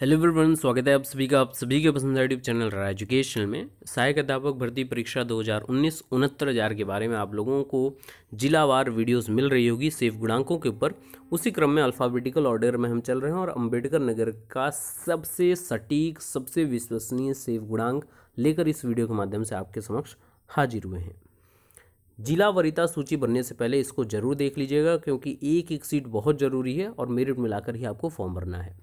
hello everyone स्वागत है आप सभी का आप सभी के पसंद यूट्यूब चैनल रहा एजुकेशन में सहायक अध्यापक भर्ती परीक्षा 2019 उनहत्तर हज़ार के बारे में आप लोगों को जिलावार वीडियोस मिल रही होगी सेफ गुणांकों के ऊपर उसी क्रम में अल्फ़ाबेटिकल ऑर्डर में हम चल रहे हैं और अम्बेडकर नगर का सबसे सटीक सबसे विश्वसनीय सेफ गुणांक लेकर इस वीडियो के माध्यम से आपके समक्ष हाजिर हुए हैं जिला वरिता सूची बनने से पहले इसको जरूर देख लीजिएगा क्योंकि एक एक सीट बहुत ज़रूरी है और मेरिट मिलाकर ही आपको फॉर्म भरना है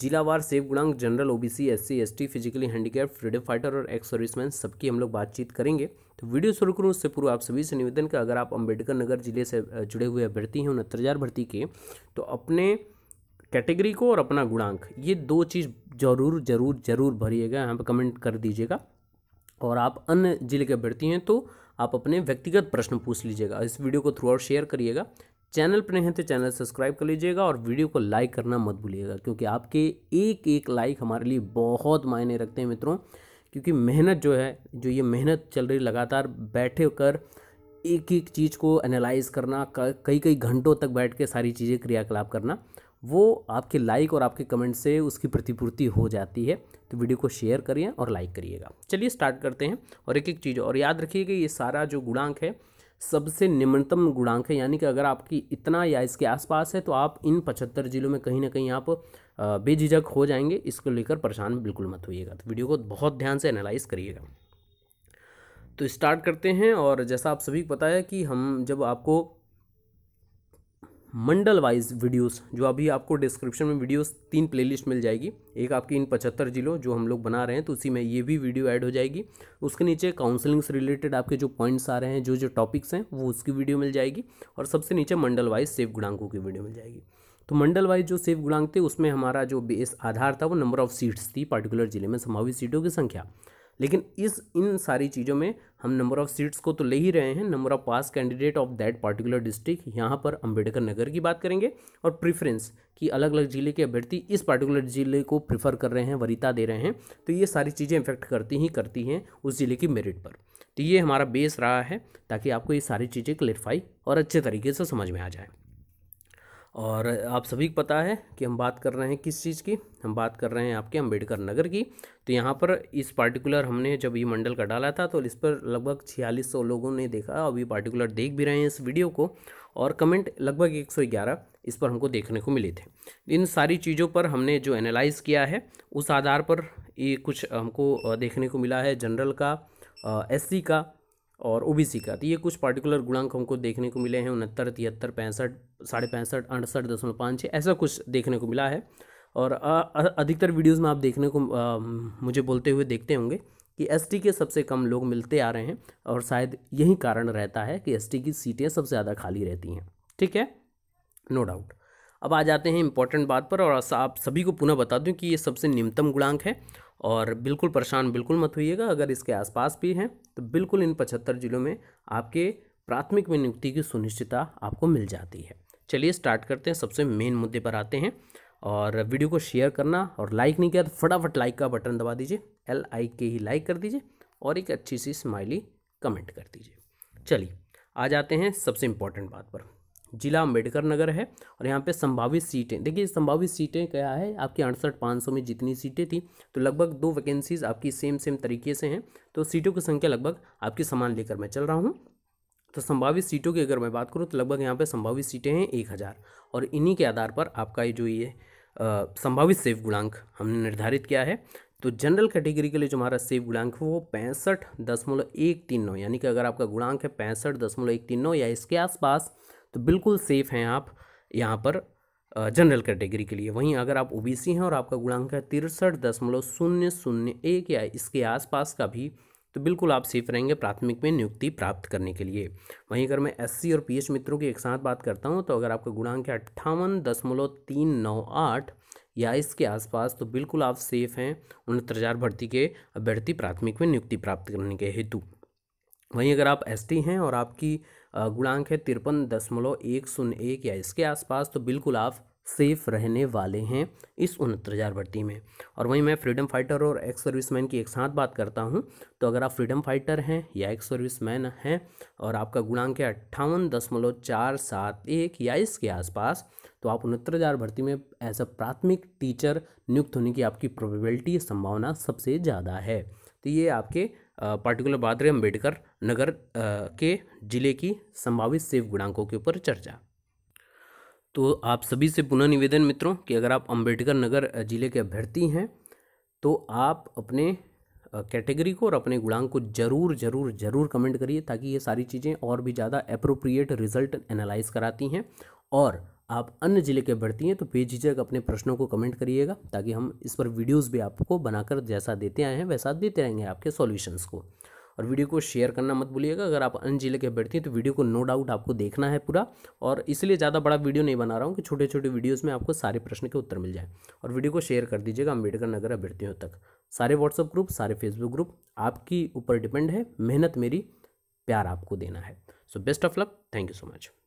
जिलावार सेव गुणांग general OBC SC ST physically handicap freedom fighter और एक्स सर्विसमैन सबकी हम लोग बातचीत करेंगे तो वीडियो शुरू करूँ उससे पूर्व आप सभी से निवेदन कि अगर आप अंबेडकर नगर जिले से जुड़े हुए अभ्यर्थी हैं उनहत्तर हज़ार भर्ती के तो अपने कैटेगरी को और अपना गुणांक ये दो चीज़ ज़रूर ज़रूर ज़रूर भरिएगा यहाँ पर कमेंट कर दीजिएगा और आप अन्य जिले के अभ्यर्थी हैं तो आप अपने व्यक्तिगत प्रश्न पूछ लीजिएगा इस वीडियो को थ्रू आउट शेयर करिएगा चैनल पर नहीं है तो चैनल सब्सक्राइब कर लीजिएगा और वीडियो को लाइक करना मत भूलिएगा क्योंकि आपके एक एक लाइक हमारे लिए बहुत मायने रखते हैं मित्रों क्योंकि मेहनत जो है जो ये मेहनत चल रही लगातार बैठे कर एक एक चीज़ को एनालाइज करना कई कई घंटों तक बैठ के सारी चीज़ें क्रियाकलाप करना वो आपके लाइक और आपके कमेंट से उसकी प्रतिपूर्ति हो जाती है तो वीडियो को शेयर करिए और लाइक करिएगा चलिए स्टार्ट करते हैं और एक एक चीज़ और याद रखिए कि ये सारा जो गुणांक है सबसे निम्नतम गुणांक है यानी कि अगर आपकी इतना या इसके आसपास है तो आप इन पचहत्तर जिलों में कहीं ना कहीं आप बेझिझक हो जाएंगे इसको लेकर परेशान बिल्कुल मत होइएगा तो वीडियो को बहुत ध्यान से एनालाइज करिएगा तो स्टार्ट करते हैं और जैसा आप सभी को पता है कि हम जब आपको मंडल वाइज वीडियोस जो अभी आपको डिस्क्रिप्शन में वीडियोस तीन प्लेलिस्ट मिल जाएगी एक आपकी इन पचहत्तर जिलों जो हम लोग बना रहे हैं तो उसी में ये भी वीडियो ऐड हो जाएगी उसके नीचे से रिलेटेड आपके जो पॉइंट्स आ रहे हैं जो जो टॉपिक्स हैं वो उसकी वीडियो मिल जाएगी और सबसे नीचे मंडल वाइज सेफ गुणांकों की वीडियो मिल जाएगी तो मंडल वाइज जो सेफ गुणांक थे उसमें हमारा जो बेस आधार था वो नंबर ऑफ सीट्स थी पर्टिकुलर जिले में संभावित सीटों की संख्या लेकिन इस इन सारी चीज़ों में हम नंबर ऑफ़ सीट्स को तो ले ही रहे हैं number of pass candidate of that particular district यहाँ पर अंबेडकर नगर की बात करेंगे और प्रिफ्रेंस कि अलग अलग ज़िले के अभ्यर्थी इस पार्टिकुलर ज़िले को प्रीफ़र कर रहे हैं वरीता दे रहे हैं तो ये सारी चीज़ें इफेक्ट करती ही करती हैं उस ज़िले की मेरिट पर तो ये हमारा बेस रहा है ताकि आपको ये सारी चीज़ें क्लेरिफाई और अच्छे तरीके से समझ में आ जाए और आप सभी को पता है कि हम बात कर रहे हैं किस चीज़ की हम बात कर रहे हैं आपके अम्बेडकर नगर की तो यहाँ पर इस पार्टिकुलर हमने जब ये मंडल का डाला था तो इस पर लगभग छियालीस सौ लोगों ने देखा और ये पार्टिकुलर देख भी रहे हैं इस वीडियो को और कमेंट लगभग एक सौ ग्यारह इस पर हमको देखने को मिले थे इन सारी चीज़ों पर हमने जो एनालाइज़ किया है उस आधार पर ये कुछ हमको देखने को मिला है जनरल का एस का और ओ का तो ये कुछ पार्टिकुलर गुणांक हमको देखने को मिले हैं उनहत्तर तिहत्तर पैंसठ साढ़े पैंसठ अड़सठ दशमलव पाँच छः ऐसा कुछ देखने को मिला है और अधिकतर वीडियोज़ में आप देखने को आ, मुझे बोलते हुए देखते होंगे कि एसटी के सबसे कम लोग मिलते आ रहे हैं और शायद यही कारण रहता है कि एसटी की सीटें सबसे ज़्यादा खाली रहती हैं ठीक है नो डाउट अब आ जाते हैं इंपॉर्टेंट बात पर और आप सभी को पुनः बता दूं कि ये सबसे निम्नतम गुणांक है और बिल्कुल परेशान बिल्कुल मत होइएगा अगर इसके आसपास भी हैं तो बिल्कुल इन पचहत्तर ज़िलों में आपके प्राथमिक में नियुक्ति की सुनिश्चितता आपको मिल जाती है चलिए स्टार्ट करते हैं सबसे मेन मुद्दे पर आते हैं और वीडियो को शेयर करना और लाइक नहीं किया तो फटाफट लाइक का बटन दबा दीजिए एल आई के ही लाइक कर दीजिए और एक अच्छी सी स्माइली कमेंट कर दीजिए चलिए आ जाते हैं सबसे इम्पॉर्टेंट बात पर जिला अम्बेडकर नगर है और यहाँ पे संभावित सीटें देखिए संभावित सीटें क्या है आपकी अड़सठ पाँच सौ में जितनी सीटें थी तो लगभग दो वैकेंसीज आपकी सेम सेम तरीके से हैं तो सीटों की संख्या लगभग आपकी समान लेकर मैं चल रहा हूँ तो संभावित सीटों की अगर मैं बात करूँ तो लगभग यहाँ पर संभावित सीटें हैं एक हज़ार और इन्हीं के आधार पर आपका ये जो ये संभावित सेव गुणांक हमने निर्धारित किया है तो जनरल कैटेगरी के लिए जो हमारा सेव गुणांक है वो पैंसठ दशमलव एक तीन नौ यानी कि अगर आपका गुणांक है पैंसठ दशमलव एक तीन नौ या इसके आसपास तो बिल्कुल सेफ़ हैं आप यहाँ पर जनरल कैटेगरी के लिए वहीं अगर आप ओबीसी हैं और आपका गुणांक है तिरसठ दशमलव शून्य शून्य एक या इसके आसपास का भी तो बिल्कुल आप सेफ रहेंगे प्राथमिक में नियुक्ति प्राप्त करने के लिए वहीं अगर मैं एससी और पीएच मित्रों की एक साथ बात करता हूं तो अगर आपका गुणांक है अट्ठावन दशमलव तीन नौ आठ या इसके आसपास तो बिल्कुल आप सेफ हैं उनहत्तर हज़ार भर्ती के अभ्यर्थी प्राथमिक में नियुक्ति प्राप्त करने के हेतु वहीं अगर आप एस हैं और आपकी गुणांक है तिरपन दशमलव एक शून्य एक या इसके आसपास तो बिल्कुल आप सेफ रहने वाले हैं इस उनहत्तर हज़ार भर्ती में और वहीं मैं फ्रीडम फाइटर और एक्स सर्विसमैन की एक साथ बात करता हूं तो अगर आप फ्रीडम फाइटर हैं या एक्स सर्विसमैन हैं और आपका गुणांक है अट्ठावन दशमलव चार सात एक या इसके आसपास तो आप उनहत्तर हज़ार भर्ती में एज अ प्राथमिक टीचर नियुक्त होने की आपकी प्रोबेबिलिटी संभावना सबसे ज़्यादा है तो ये आपके पार्टिकुलर बाद अम्बेडकर नगर के ज़िले की संभावित सेव गुणांकों के ऊपर चर्चा तो आप सभी से पुनः निवेदन मित्रों कि अगर आप अम्बेडकर नगर ज़िले के अभ्यर्थी हैं तो आप अपने कैटेगरी को और अपने गुणांक को जरूर जरूर जरूर कमेंट करिए ताकि ये सारी चीज़ें और भी ज़्यादा अप्रोप्रिएट रिजल्ट एनालाइज कराती हैं और आप अन्य ज़िले के भर्ती हैं तो बेझिझक अपने प्रश्नों को कमेंट करिएगा ताकि हम इस पर वीडियोस भी आपको बनाकर जैसा देते आए हैं वैसा देते रहेंगे आपके सॉल्यूशंस को और वीडियो को शेयर करना मत भूलिएगा अगर आप अन्य ज़िले के बैठती हैं तो वीडियो को नो डाउट आपको देखना है पूरा और इसलिए ज़्यादा बड़ा वीडियो नहीं बना रहा हूँ कि छोटे छोटे वीडियोज़ में आपको सारे प्रश्न के उत्तर मिल जाए और वीडियो को शेयर कर दीजिएगा अम्बेडकर नगर अभ्यर्थियों तक सारे व्हाट्सअप ग्रुप सारे फेसबुक ग्रुप आपकी ऊपर डिपेंड है मेहनत मेरी प्यार आपको देना है so best of luck thank you so much